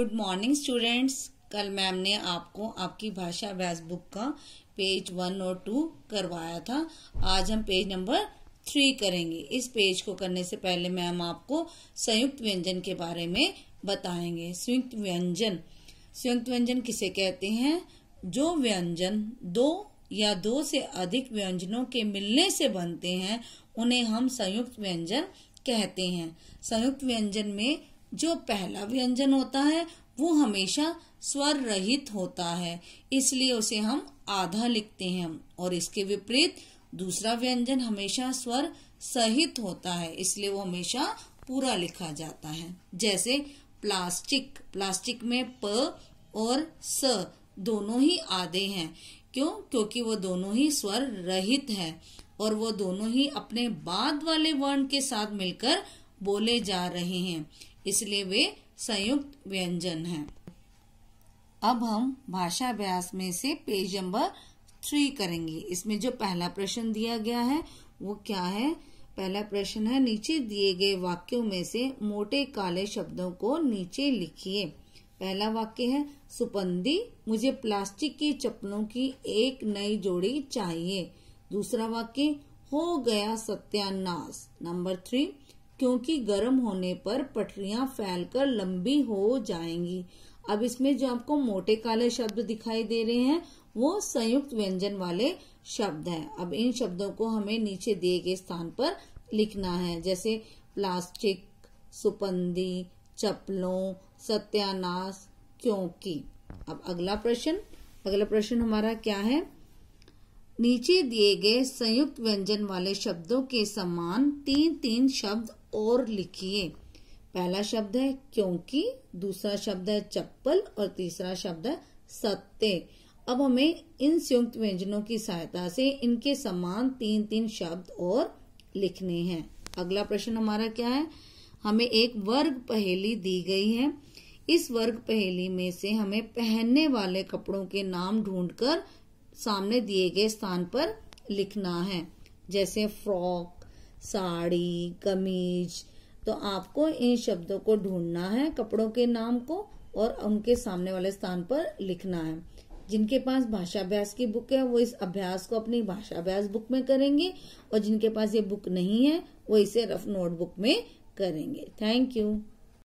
Good morning students कल ma'am ने आपको आपकी भाषा अभ्यास बुक का पेज वन और टू करवाया था आज हम पेज नंबर थ्री करेंगे इस पेज को करने से पहले मैम आपको संयुक्त व्यंजन के बारे में बताएंगे संयुक्त व्यंजन संयुक्त व्यंजन किसे कहते हैं जो व्यंजन दो या दो से अधिक व्यंजनों के मिलने से बनते हैं उन्हें हम संयुक्त व्यंजन कहते हैं संयुक्त व्यंजन में जो पहला व्यंजन होता है वो हमेशा स्वर रहित होता है इसलिए उसे हम आधा लिखते हैं और इसके विपरीत दूसरा व्यंजन हमेशा स्वर सहित होता है इसलिए वो हमेशा पूरा लिखा जाता है जैसे प्लास्टिक प्लास्टिक में प और स दोनों ही आधे हैं क्यों क्योंकि वो दोनों ही स्वर रहित हैं और वो दोनों ही अपने बाद वाले वर्ण के साथ मिलकर बोले जा रहे हैं इसलिए वे संयुक्त व्यंजन हैं। अब हम भाषा अभ्यास में से पेज नंबर थ्री करेंगे इसमें जो पहला प्रश्न दिया गया है वो क्या है पहला प्रश्न है नीचे दिए गए वाक्यों में से मोटे काले शब्दों को नीचे लिखिए पहला वाक्य है सुपंदी मुझे प्लास्टिक की चप्पलों की एक नई जोड़ी चाहिए दूसरा वाक्य हो गया सत्यानाश नंबर थ्री क्योंकि गर्म होने पर पटरियां फैलकर लंबी हो जाएंगी अब इसमें जो आपको मोटे काले शब्द दिखाई दे रहे हैं वो संयुक्त व्यंजन वाले शब्द हैं अब इन शब्दों को हमें नीचे दिए गए स्थान पर लिखना है जैसे प्लास्टिक सुपंदी चप्पलों सत्यानाश क्योंकि अब अगला प्रश्न अगला प्रश्न हमारा क्या है नीचे दिए गए संयुक्त व्यंजन वाले शब्दों के समान तीन तीन शब्द और लिखिए पहला शब्द है क्योंकि दूसरा शब्द है चप्पल और तीसरा शब्द है सत्य अब हमें इन संयुक्त व्यंजनों की सहायता से इनके समान तीन तीन शब्द और लिखने हैं अगला प्रश्न हमारा क्या है हमें एक वर्ग पहेली दी गई है इस वर्ग पहेली में से हमें पहनने वाले कपड़ों के नाम ढूंढकर सामने दिए गए स्थान पर लिखना है जैसे फ्रॉक साड़ी कमीज तो आपको इन शब्दों को ढूंढना है कपड़ों के नाम को और उनके सामने वाले स्थान पर लिखना है जिनके पास भाषाभ्यास की बुक है वो इस अभ्यास को अपनी भाषाभ्यास बुक में करेंगे और जिनके पास ये बुक नहीं है वो इसे रफ नोटबुक में करेंगे थैंक यू